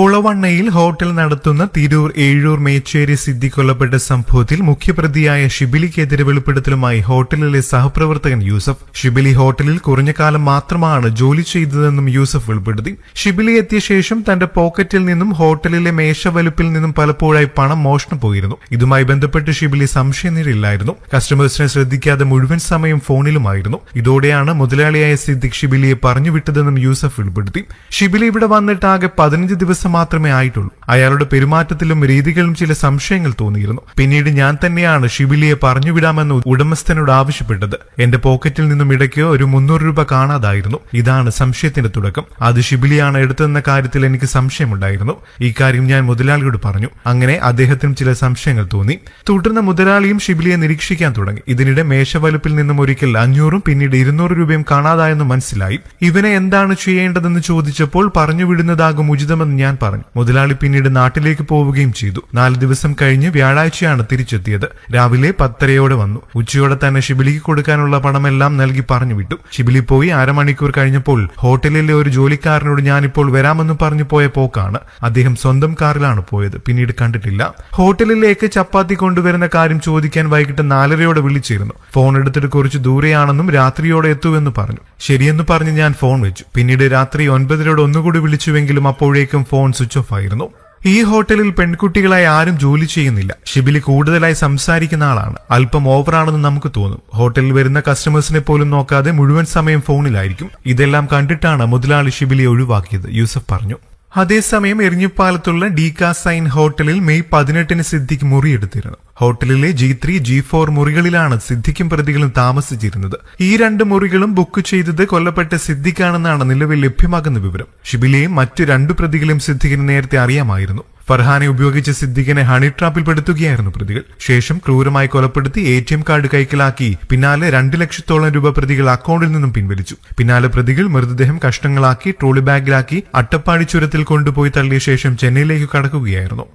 ഒളവണ്ണയിൽ hotel നടത്തുന്ന തിരൂർ ഏഴൂർ മേച്ചേരി സിദ്ധി കൊല്ലപ്പെട്ട സംഭവത്തിൽ മുഖ്യപ്രതിയായ ഷിബിലിക്കെതിരെ വെളിപ്പെടുത്തലുമായി ഹോട്ടലിലെ സഹപ്രവർത്തകൻ യൂസഫ് ഷിബിലി ഹോട്ടലിൽ കുറഞ്ഞ കാലം മാത്രമാണ് ജോലി ചെയ്തതെന്നും യൂസഫ് വെളിപ്പെടുത്തി ഷിബിലി എത്തിയ ശേഷം തന്റെ പോക്കറ്റിൽ നിന്നും ഹോട്ടലിലെ മേശ വലുപ്പിൽ നിന്നും പലപ്പോഴായി പണം മോഷണം പോയിരുന്നു ഇതുമായി ബന്ധപ്പെട്ട് ഷിബിലി സംശയനിരയിലായിരുന്നു കസ്റ്റമേഴ്സിനെ ശ്രദ്ധിക്കാതെ മുഴുവൻ സമയം ഫോണിലുമായിരുന്നു ഇതോടെയാണ് മുതലാളിയായ സിദ്ദിഖ് ഷിബിലിയെ പറഞ്ഞുവിട്ടതെന്നും യൂസഫ് വെളിപ്പെടുത്തി ഷിബിലി ഇവിടെ വന്നിട്ടാകെ പതിനഞ്ച് ദിവസം മാസം മാത്രമേ ആയിട്ടുള്ളൂ അയാളുടെ പെരുമാറ്റത്തിലും രീതികളിലും ചില സംശയങ്ങൾ തോന്നിയിരുന്നു പിന്നീട് ഞാൻ തന്നെയാണ് ഷിബിലിയെ പറഞ്ഞുവിടാമെന്ന് ഉടമസ്ഥനോട് ആവശ്യപ്പെട്ടത് എന്റെ പോക്കറ്റിൽ നിന്നും ഇടയ്ക്ക് ഒരു മുന്നൂറ് രൂപ കാണാതായിരുന്നു ഇതാണ് സംശയത്തിന്റെ തുടക്കം അത് ഷിബിലിയാണ് എടുത്തതെന്ന കാര്യത്തിൽ എനിക്ക് സംശയമുണ്ടായിരുന്നു ഇക്കാര്യം ഞാൻ മുതലാളിയോട് പറഞ്ഞു അങ്ങനെ അദ്ദേഹത്തിനും ചില സംശയങ്ങൾ തോന്നി തുടർന്ന് മുതലാളിയും ഷിബിലിയെ നിരീക്ഷിക്കാൻ തുടങ്ങി ഇതിനിടെ മേശവലുപ്പിൽ നിന്നും ഒരിക്കൽ അഞ്ഞൂറും പിന്നീട് ഇരുന്നൂറ് രൂപയും കാണാതായെന്ന് മനസ്സിലായി ഇവനെ എന്താണ് ചെയ്യേണ്ടതെന്ന് ചോദിച്ചപ്പോൾ പറഞ്ഞുവിടുന്നതാകും ഉചിതമെന്ന് ഞാൻ ഞാൻ പറഞ്ഞു മുതലാളി പിന്നീട് നാട്ടിലേക്ക് പോവുകയും ചെയ്തു നാല് ദിവസം കഴിഞ്ഞ് വ്യാഴാഴ്ചയാണ് തിരിച്ചെത്തിയത് രാവിലെ പത്തരയോടെ വന്നു ഉച്ചയോടെ തന്നെ ഷിബിലിക്ക് കൊടുക്കാനുള്ള പണമെല്ലാം നൽകി പറഞ്ഞു വിട്ടു ഷിബിലി പോയി അരമണിക്കൂർ കഴിഞ്ഞപ്പോൾ ഹോട്ടലിലെ ഒരു ജോലിക്കാരനോട് ഞാനിപ്പോൾ വരാമെന്ന് പറഞ്ഞു പോയ പോക്കാണ് അദ്ദേഹം സ്വന്തം കാറിലാണ് പോയത് പിന്നീട് കണ്ടിട്ടില്ല ഹോട്ടലിലേക്ക് ചപ്പാത്തി കൊണ്ടുവരുന്ന കാര്യം ചോദിക്കാൻ വൈകിട്ട് നാലരയോടെ വിളിച്ചിരുന്നു ഫോൺ എടുത്തിട്ട് കുറച്ച് ദൂരെയാണെന്നും രാത്രിയോടെ എത്തുവെന്ന് പറഞ്ഞു ശരിയെന്ന് പറഞ്ഞ് ഞാൻ ഫോൺ വെച്ചു പിന്നീട് രാത്രി ഒൻപതിനോട് ഒന്നുകൂടി വിളിച്ചുവെങ്കിലും അപ്പോഴേക്കും ഫോൺ ഫോൺ സ്വിച്ച് ഓഫ് ആയിരുന്നു ഈ ഹോട്ടലിൽ പെൺകുട്ടികളായി ആരും ജോലി ചെയ്യുന്നില്ല ഷിബിലി കൂടുതലായി സംസാരിക്കുന്ന ആളാണ് അല്പം ഓവറാണെന്ന് നമുക്ക് തോന്നും ഹോട്ടലിൽ വരുന്ന കസ്റ്റമേഴ്സിനെ പോലും നോക്കാതെ മുഴുവൻ സമയം ഫോണിലായിരിക്കും ഇതെല്ലാം കണ്ടിട്ടാണ് മുതലാളി ഷിബിലി ഒഴിവാക്കിയത് യൂസഫ് പറഞ്ഞു അതേസമയം എറിഞ്ഞിപ്പാലത്തുള്ള ഡി സൈൻ ഹോട്ടലിൽ മെയ് പതിനെട്ടിന് സിദ്ദിഖ് മുറിയെടുത്തിരുന്നു ഹോട്ടലിലെ ജി ത്രീ ജി ഫോർ മുറികളിലാണ് സിദ്ദിഖും പ്രതികളും താമസിച്ചിരുന്നത് ഈ രണ്ട് മുറികളും ബുക്ക് ചെയ്തത് കൊല്ലപ്പെട്ട സിദ്ദിഖാണെന്നാണ് നിലവിൽ ലഭ്യമാകുന്ന വിവരം ഷിബിലെയും മറ്റു രണ്ടു പ്രതികളും സിദ്ദിഖിന് നേരത്തെ അറിയാമായിരുന്നു ഫർഹാനെ ഉപയോഗിച്ച് സിദ്ദിഖിനെ ഹണി ട്രാപ്പിൽ പെടുത്തുകയായിരുന്നു പ്രതികൾ ശേഷം ക്രൂരമായി കൊലപ്പെടുത്തി എ ടി എം കാർഡ് കൈക്കലാക്കി പിന്നാലെ രണ്ട് ലക്ഷത്തോളം രൂപ പ്രതികൾ അക്കൗണ്ടിൽ നിന്നും പിൻവലിച്ചു പിന്നാലെ പ്രതികൾ മൃതദേഹം കഷ്ണങ്ങളാക്കി ട്രോളി ബാഗിലാക്കി അട്ടപ്പാടി ചുരത്തിൽ കൊണ്ടുപോയി തള്ളിയ ശേഷം ചെന്നൈയിലേക്ക് കടക്കുകയായിരുന്നു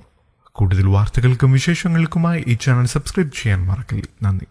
കൂടുതൽ വാർത്തകൾക്കും വിശേഷങ്ങൾക്കുമായി ഈ ചാനൽ സബ്സ്ക്രൈബ് ചെയ്യാൻ മറക്കില്ല നന്ദി